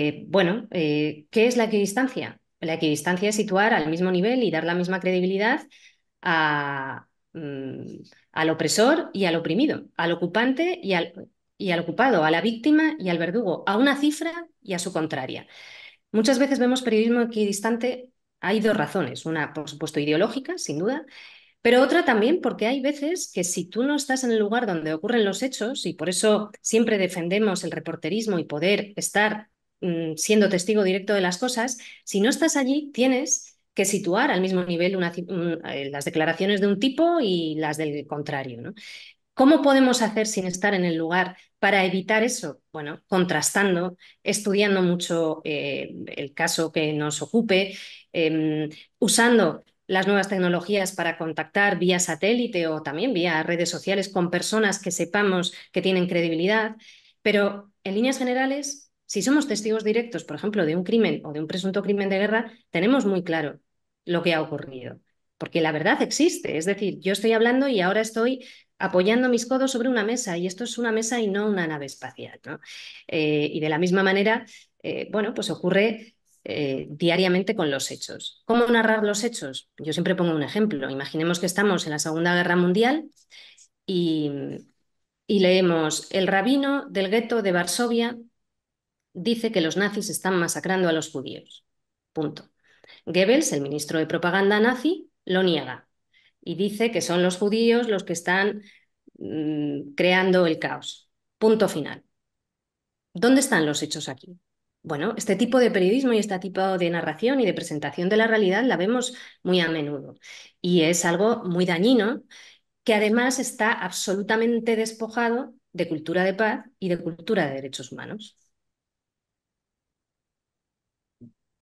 Eh, bueno, eh, ¿qué es la equidistancia? La equidistancia es situar al mismo nivel y dar la misma credibilidad mm, al opresor y al oprimido, al ocupante y al, y al ocupado, a la víctima y al verdugo, a una cifra y a su contraria. Muchas veces vemos periodismo equidistante, hay dos razones, una por supuesto ideológica, sin duda, pero otra también porque hay veces que si tú no estás en el lugar donde ocurren los hechos, y por eso siempre defendemos el reporterismo y poder estar Mm, siendo testigo directo de las cosas, si no estás allí, tienes que situar al mismo nivel eh, las declaraciones de un tipo y las del contrario. ¿Cómo podemos hacer sin estar en el lugar para evitar eso? Bueno, contrastando, estudiando mucho eh, el caso que nos ocupe, em, usando las nuevas tecnologías para contactar vía satélite o también vía redes sociales con personas que sepamos que tienen credibilidad, pero en líneas generales si somos testigos directos, por ejemplo, de un crimen o de un presunto crimen de guerra, tenemos muy claro lo que ha ocurrido, porque la verdad existe. Es decir, yo estoy hablando y ahora estoy apoyando mis codos sobre una mesa y esto es una mesa y no una nave espacial. ¿no? Eh, y de la misma manera, eh, bueno, pues ocurre eh, diariamente con los hechos. ¿Cómo narrar los hechos? Yo siempre pongo un ejemplo. Imaginemos que estamos en la Segunda Guerra Mundial y leemos El rabino del gueto de Varsovia dice que los nazis están masacrando a los judíos. Punto. Goebbels, el ministro de propaganda nazi, lo niega y dice que son los judíos los que están mm, creando el caos. Punto final. ¿Dónde están los hechos aquí? Bueno, este tipo de periodismo y este tipo de narración y de presentación de la realidad la vemos muy a menudo y es algo muy dañino que además está absolutamente despojado de cultura de paz y de cultura de derechos humanos.